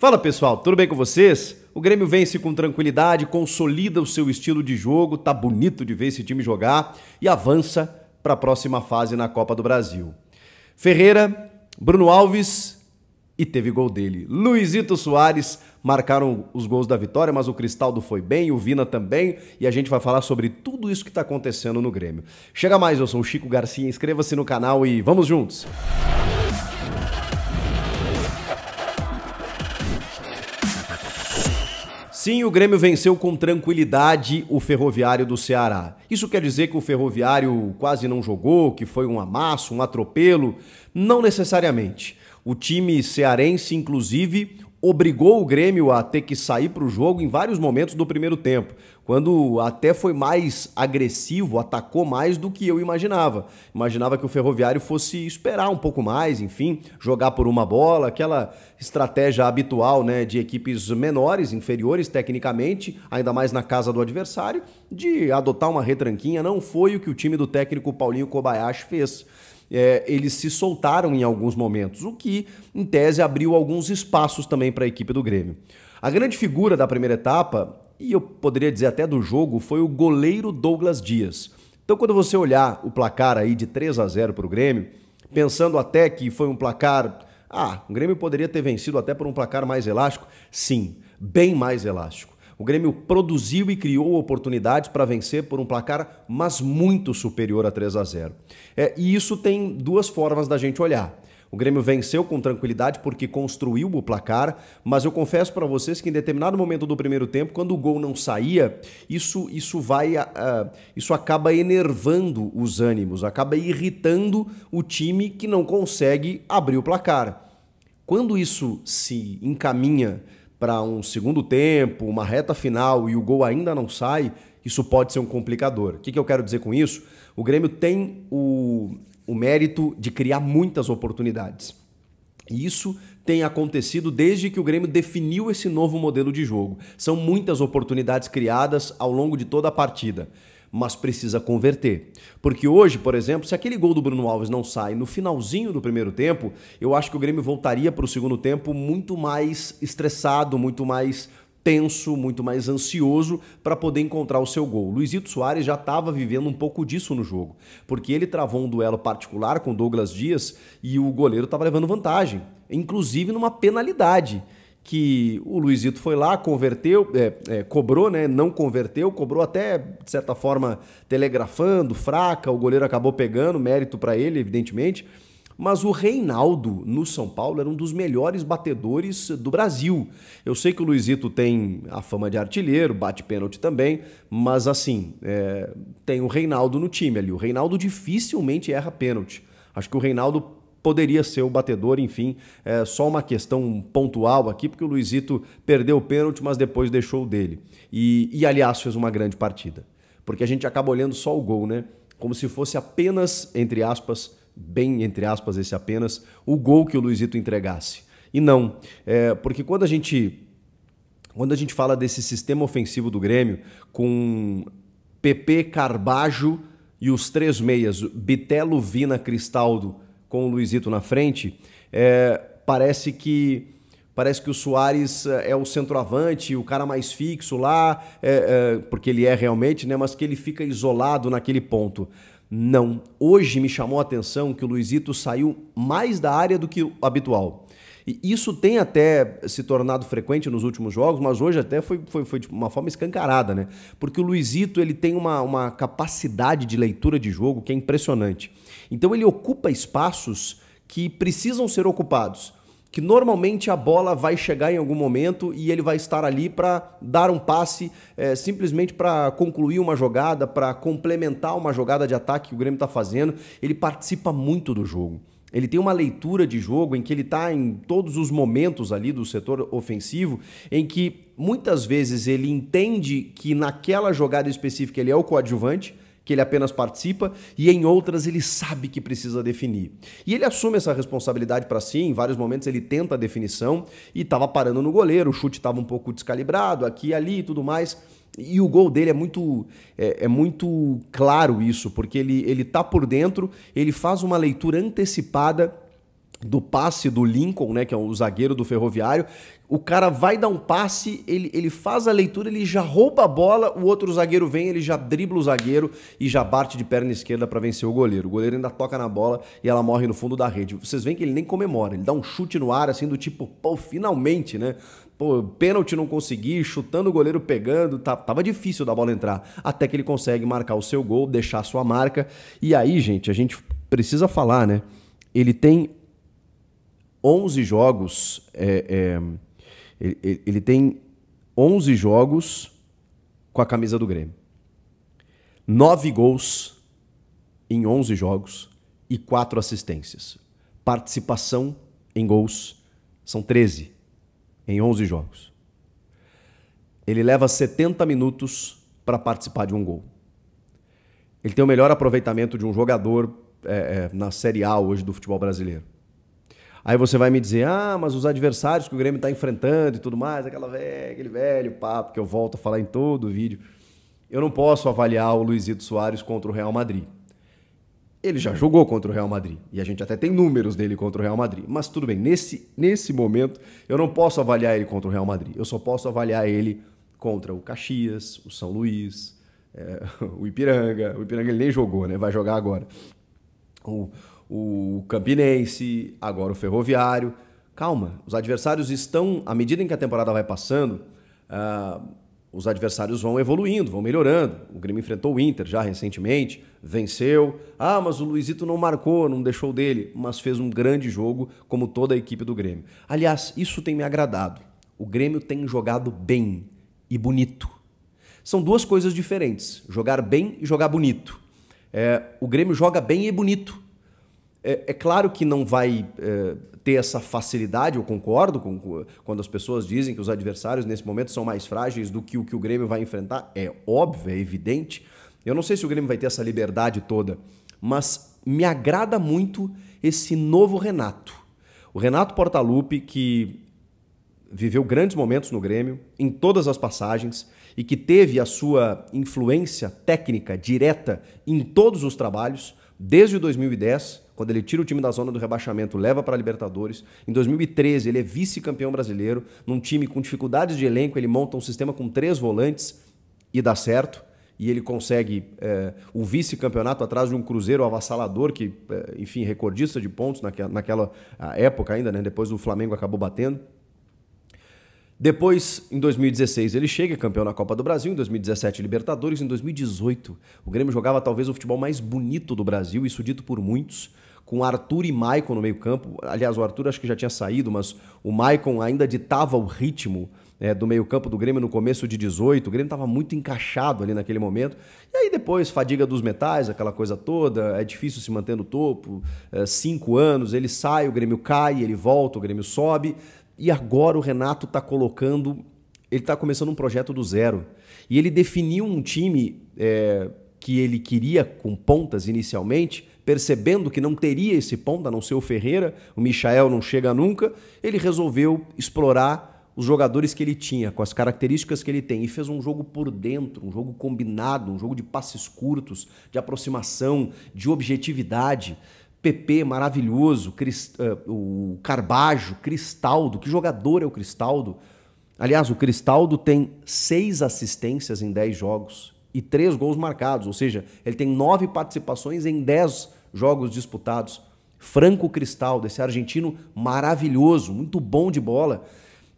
Fala pessoal, tudo bem com vocês? O Grêmio vence com tranquilidade, consolida o seu estilo de jogo, tá bonito de ver esse time jogar e avança para a próxima fase na Copa do Brasil. Ferreira, Bruno Alves e teve gol dele. Luizito Soares marcaram os gols da vitória, mas o Cristaldo foi bem, o Vina também, e a gente vai falar sobre tudo isso que está acontecendo no Grêmio. Chega mais, eu sou o Chico Garcia, inscreva-se no canal e vamos juntos! Sim, o Grêmio venceu com tranquilidade o Ferroviário do Ceará. Isso quer dizer que o Ferroviário quase não jogou, que foi um amasso, um atropelo? Não necessariamente. O time cearense, inclusive, obrigou o Grêmio a ter que sair para o jogo em vários momentos do primeiro tempo, quando até foi mais agressivo, atacou mais do que eu imaginava. Imaginava que o Ferroviário fosse esperar um pouco mais, enfim, jogar por uma bola, aquela estratégia habitual, né, de equipes menores, inferiores tecnicamente, ainda mais na casa do adversário, de adotar uma retranquinha, não foi o que o time do técnico Paulinho Kobayashi fez é, eles se soltaram em alguns momentos, o que, em tese, abriu alguns espaços também para a equipe do Grêmio. A grande figura da primeira etapa, e eu poderia dizer até do jogo, foi o goleiro Douglas Dias. Então, quando você olhar o placar aí de 3 a 0 para o Grêmio, pensando até que foi um placar. Ah, o Grêmio poderia ter vencido até por um placar mais elástico? Sim, bem mais elástico. O Grêmio produziu e criou oportunidades para vencer por um placar, mas muito superior a 3 a 0. É, e isso tem duas formas da gente olhar. O Grêmio venceu com tranquilidade porque construiu o placar, mas eu confesso para vocês que em determinado momento do primeiro tempo, quando o gol não saía, isso isso vai uh, isso acaba enervando os ânimos, acaba irritando o time que não consegue abrir o placar. Quando isso se encaminha para um segundo tempo, uma reta final e o gol ainda não sai, isso pode ser um complicador. O que, que eu quero dizer com isso? O Grêmio tem o, o mérito de criar muitas oportunidades. E isso tem acontecido desde que o Grêmio definiu esse novo modelo de jogo. São muitas oportunidades criadas ao longo de toda a partida mas precisa converter. Porque hoje, por exemplo, se aquele gol do Bruno Alves não sai no finalzinho do primeiro tempo, eu acho que o Grêmio voltaria para o segundo tempo muito mais estressado, muito mais tenso, muito mais ansioso para poder encontrar o seu gol. Luizito Soares já estava vivendo um pouco disso no jogo, porque ele travou um duelo particular com Douglas Dias e o goleiro estava levando vantagem, inclusive numa penalidade que o Luizito foi lá, converteu, é, é, cobrou, né? Não converteu, cobrou até, de certa forma, telegrafando, fraca, o goleiro acabou pegando, mérito para ele, evidentemente. Mas o Reinaldo, no São Paulo, era um dos melhores batedores do Brasil. Eu sei que o Luizito tem a fama de artilheiro, bate pênalti também, mas assim, é, tem o Reinaldo no time ali. O Reinaldo dificilmente erra pênalti. Acho que o Reinaldo poderia ser o batedor, enfim, é só uma questão pontual aqui, porque o Luizito perdeu o pênalti, mas depois deixou o dele. E, e, aliás, fez uma grande partida, porque a gente acaba olhando só o gol, né? Como se fosse apenas, entre aspas, bem entre aspas esse apenas, o gol que o Luizito entregasse. E não, é, porque quando a gente. Quando a gente fala desse sistema ofensivo do Grêmio, com PP, Carbajo e os três meias, Bitelo, Vina, Cristaldo com o Luizito na frente, é, parece que parece que o Soares é, é o centroavante, o cara mais fixo lá, é, é, porque ele é realmente, né? Mas que ele fica isolado naquele ponto. Não. Hoje me chamou a atenção que o Luizito saiu mais da área do que o habitual. E isso tem até se tornado frequente nos últimos jogos, mas hoje até foi, foi, foi de uma forma escancarada, né? Porque o Luizito ele tem uma, uma capacidade de leitura de jogo que é impressionante. Então ele ocupa espaços que precisam ser ocupados que normalmente a bola vai chegar em algum momento e ele vai estar ali para dar um passe, é, simplesmente para concluir uma jogada, para complementar uma jogada de ataque que o Grêmio está fazendo. Ele participa muito do jogo. Ele tem uma leitura de jogo em que ele está em todos os momentos ali do setor ofensivo, em que muitas vezes ele entende que naquela jogada específica ele é o coadjuvante, que ele apenas participa, e em outras ele sabe que precisa definir. E ele assume essa responsabilidade para si, em vários momentos ele tenta a definição e estava parando no goleiro, o chute estava um pouco descalibrado, aqui e ali e tudo mais e o gol dele é muito, é, é, muito claro isso, porque ele, ele tá por dentro, ele faz uma leitura antecipada do passe do Lincoln, né, que é o zagueiro do Ferroviário. O cara vai dar um passe, ele, ele faz a leitura, ele já rouba a bola, o outro zagueiro vem, ele já dribla o zagueiro e já bate de perna esquerda para vencer o goleiro. O goleiro ainda toca na bola e ela morre no fundo da rede. Vocês veem que ele nem comemora, ele dá um chute no ar assim do tipo, pô, finalmente, né? Pô, pênalti não consegui, chutando o goleiro pegando, tá, tava difícil da bola entrar, até que ele consegue marcar o seu gol, deixar a sua marca. E aí, gente, a gente precisa falar, né? Ele tem 11 jogos. É, é, ele, ele tem 11 jogos com a camisa do Grêmio. 9 gols em 11 jogos e 4 assistências. Participação em gols são 13 em 11 jogos. Ele leva 70 minutos para participar de um gol. Ele tem o melhor aproveitamento de um jogador é, é na Série A hoje do futebol brasileiro. Aí você vai me dizer, ah, mas os adversários que o Grêmio está enfrentando e tudo mais, aquela velha, aquele velho papo que eu volto a falar em todo o vídeo. Eu não posso avaliar o Luizito Soares contra o Real Madrid. Ele já jogou contra o Real Madrid e a gente até tem números dele contra o Real Madrid. Mas tudo bem, nesse, nesse momento eu não posso avaliar ele contra o Real Madrid. Eu só posso avaliar ele contra o Caxias, o São Luís, é, o Ipiranga. O Ipiranga ele nem jogou, né? Vai jogar agora. O, o Campinense, agora o Ferroviário. Calma, os adversários estão, à medida em que a temporada vai passando, uh, os adversários vão evoluindo, vão melhorando. O Grêmio enfrentou o Inter já recentemente, venceu. Ah, mas o Luizito não marcou, não deixou dele, mas fez um grande jogo, como toda a equipe do Grêmio. Aliás, isso tem me agradado. O Grêmio tem jogado bem e bonito. São duas coisas diferentes: jogar bem e jogar bonito. É, o Grêmio joga bem e bonito é, é claro que não vai é, ter essa facilidade, eu concordo com, quando as pessoas dizem que os adversários nesse momento são mais frágeis do que o que o Grêmio vai enfrentar. É óbvio, é evidente. Eu não sei se o Grêmio vai ter essa liberdade toda, mas me agrada muito esse novo Renato. O Renato Portaluppi, que viveu grandes momentos no Grêmio, em todas as passagens, e que teve a sua influência técnica direta em todos os trabalhos, desde 2010, quando ele tira o time da zona do rebaixamento, leva para a Libertadores. Em 2013, ele é vice-campeão brasileiro. Num time com dificuldades de elenco, ele monta um sistema com três volantes e dá certo. E ele consegue é, o vice-campeonato atrás de um Cruzeiro avassalador, que, é, enfim, recordista de pontos naquela, naquela época ainda, né? depois o Flamengo acabou batendo. Depois, em 2016, ele chega campeão na Copa do Brasil, em 2017 Libertadores, em 2018 o Grêmio jogava talvez o futebol mais bonito do Brasil, isso dito por muitos com Arthur e Maicon no meio-campo. Aliás, o Arthur acho que já tinha saído, mas o Maicon ainda ditava o ritmo é, do meio-campo do Grêmio no começo de 18. O Grêmio estava muito encaixado ali naquele momento. E aí depois, fadiga dos metais, aquela coisa toda, é difícil se manter no topo. É, cinco anos, ele sai, o Grêmio cai, ele volta, o Grêmio sobe. E agora o Renato está colocando. Ele está começando um projeto do zero. E ele definiu um time é, que ele queria com pontas inicialmente, percebendo que não teria esse ponto, a não ser o Ferreira, o Michael não chega nunca, ele resolveu explorar os jogadores que ele tinha, com as características que ele tem, e fez um jogo por dentro, um jogo combinado, um jogo de passes curtos, de aproximação, de objetividade. PP maravilhoso, Crist... Eh, o Carbajo, Cristaldo, que jogador é o Cristaldo? Aliás, o Cristaldo tem seis assistências em dez jogos e três gols marcados, ou seja, ele tem nove participações em dez jogos disputados. Franco Cristal, desse argentino maravilhoso, muito bom de bola.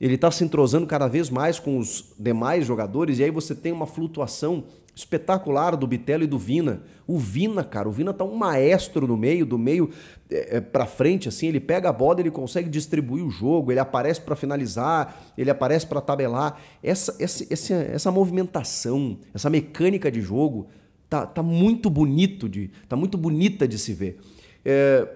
Ele está se entrosando cada vez mais com os demais jogadores e aí você tem uma flutuação espetacular do Bitelo e do Vina. O Vina, cara, o Vina tá um maestro no meio, do meio é, é para frente, assim, ele pega a bola, ele consegue distribuir o jogo, ele aparece para finalizar, ele aparece para tabelar. Essa, essa, essa, essa movimentação, essa mecânica de jogo tá, tá muito bonito de, tá muito bonita de se ver. É,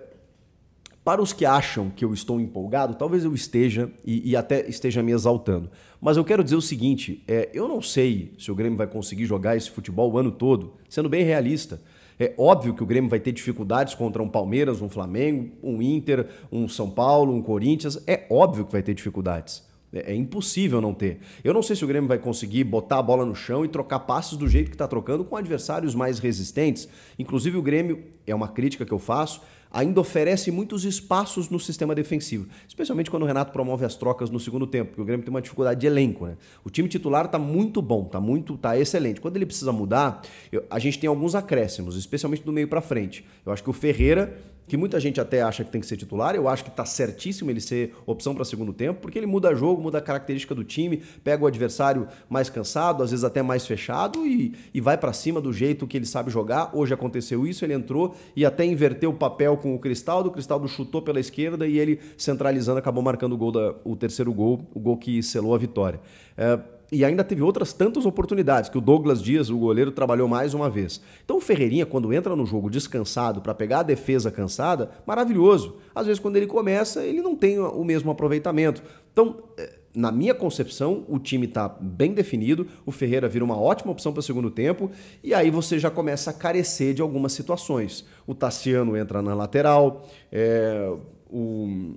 para os que acham que eu estou empolgado, talvez eu esteja e, e até esteja me exaltando. Mas eu quero dizer o seguinte: é, eu não sei se o Grêmio vai conseguir jogar esse futebol o ano todo, sendo bem realista. É óbvio que o Grêmio vai ter dificuldades contra um Palmeiras, um Flamengo, um Inter, um São Paulo, um Corinthians. É óbvio que vai ter dificuldades. É, é, impossível não ter. Eu não sei se o Grêmio vai conseguir botar a bola no chão e trocar passes do jeito que está trocando com adversários mais resistentes. Inclusive, o Grêmio, é uma crítica que eu faço, ainda oferece muitos espaços no sistema defensivo, especialmente quando o Renato promove as trocas no segundo tempo, porque o Grêmio tem uma dificuldade de elenco, né? O time titular está muito bom, está muito, tá excelente. Quando ele precisa mudar, eu, a gente tem alguns acréscimos, especialmente do meio para frente. Eu acho que o Ferreira que muita gente até acha que tem que ser titular. Eu acho que está certíssimo ele ser opção para segundo tempo, porque ele muda jogo, muda a característica do time, pega o adversário mais cansado, às vezes até mais fechado e, e vai para cima do jeito que ele sabe jogar. Hoje aconteceu isso, ele entrou e até inverteu o papel com o Cristaldo. O Cristaldo chutou pela esquerda e ele centralizando acabou marcando o, gol da, o terceiro gol, o gol que selou a vitória. É, e ainda teve outras tantas oportunidades, que o Douglas Dias, o goleiro, trabalhou mais uma vez. Então o Ferreirinha, quando entra no jogo descansado para pegar a defesa cansada, maravilhoso. Às vezes, quando ele começa, ele não tem o mesmo aproveitamento. Então, eh, na minha concepção, o time está bem definido, o Ferreira vira uma ótima opção para o segundo tempo, e aí você já começa a carecer de algumas situações. O Tassiano entra na lateral, é, o.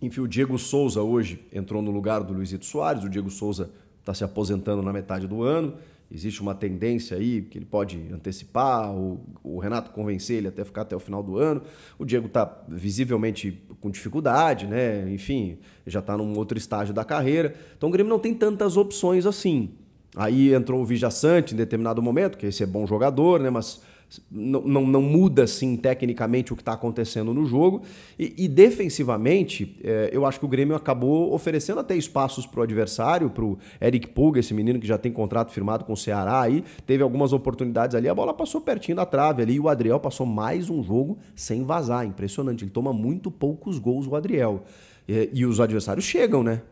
Enfim, o Diego Souza hoje entrou no lugar do Luizito Soares. O Diego Souza está se aposentando na metade do ano. Existe uma tendência aí que ele pode antecipar, o, o Renato convencer ele até ficar até o final do ano. O Diego está visivelmente com dificuldade, né? Enfim, já está num outro estágio da carreira. Então o Grêmio não tem tantas opções assim. Aí entrou o Vijaçante em determinado momento, que esse é bom jogador, né? Mas não, não, não muda assim tecnicamente o que está acontecendo no jogo. E, e defensivamente, é, eu acho que o Grêmio acabou oferecendo até espaços para o adversário, para o Eric Puga, esse menino que já tem contrato firmado com o Ceará aí, teve algumas oportunidades ali, a bola passou pertinho da trave ali e o Adriel passou mais um jogo sem vazar. Impressionante, ele toma muito poucos gols, o Adriel. E, e os adversários chegam, né?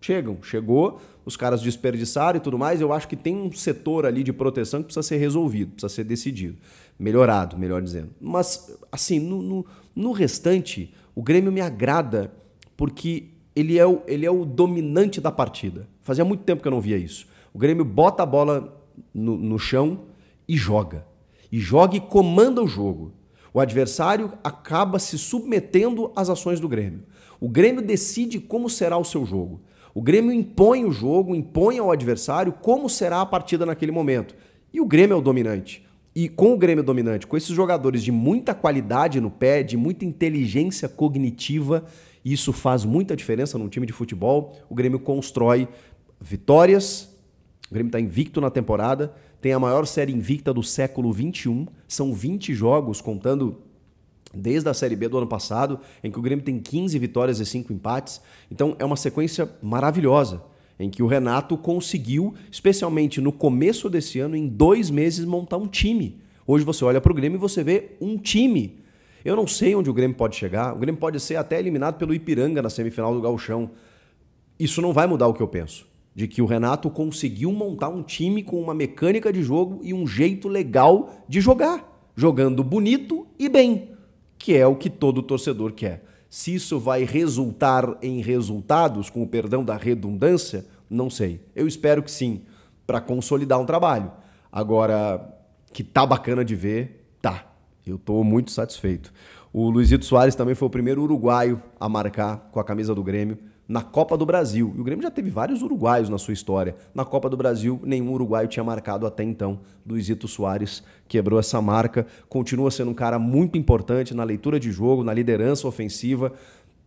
chegam. Chegou, os caras desperdiçaram e tudo mais. Eu acho que tem um setor ali de proteção que precisa ser resolvido, precisa ser decidido. Melhorado, melhor dizendo. Mas, assim, no, no, no restante, o Grêmio me agrada porque ele é, o, ele é o dominante da partida. Fazia muito tempo que eu não via isso. O Grêmio bota a bola no, no chão e joga. E joga e comanda o jogo. O adversário acaba se submetendo às ações do Grêmio. O Grêmio decide como será o seu jogo. O Grêmio impõe o jogo, impõe ao adversário como será a partida naquele momento. E o Grêmio é o dominante. E com o Grêmio dominante, com esses jogadores de muita qualidade no pé, de muita inteligência cognitiva, isso faz muita diferença num time de futebol. O Grêmio constrói vitórias. O Grêmio está invicto na temporada, tem a maior série invicta do século XXI. São 20 jogos, contando desde a Série B do ano passado, em que o Grêmio tem 15 vitórias e 5 empates. Então é uma sequência maravilhosa, em que o Renato conseguiu, especialmente no começo desse ano, em dois meses, montar um time. Hoje você olha para o Grêmio e você vê um time. Eu não sei onde o Grêmio pode chegar. O Grêmio pode ser até eliminado pelo Ipiranga na semifinal do Gauchão. Isso não vai mudar o que eu penso. De que o Renato conseguiu montar um time com uma mecânica de jogo e um jeito legal de jogar. Jogando bonito e bem que é o que todo torcedor quer. Se isso vai resultar em resultados, com o perdão da redundância, não sei. Eu espero que sim, para consolidar um trabalho. Agora, que tá bacana de ver, tá. Eu estou muito satisfeito. O Luizito Soares também foi o primeiro uruguaio a marcar com a camisa do Grêmio na Copa do Brasil. E o Grêmio já teve vários uruguaios na sua história. Na Copa do Brasil, nenhum uruguaio tinha marcado até então. Luizito Soares quebrou essa marca, continua sendo um cara muito importante na leitura de jogo, na liderança ofensiva.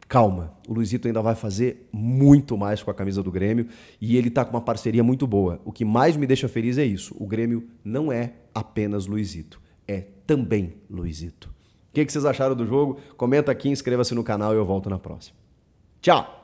Calma, o Luizito ainda vai fazer muito mais com a camisa do Grêmio e ele está com uma parceria muito boa. O que mais me deixa feliz é isso: o Grêmio não é apenas Luizito, é também Luizito. O que, que vocês acharam do jogo? Comenta aqui, inscreva-se no canal e eu volto na próxima. Tchau!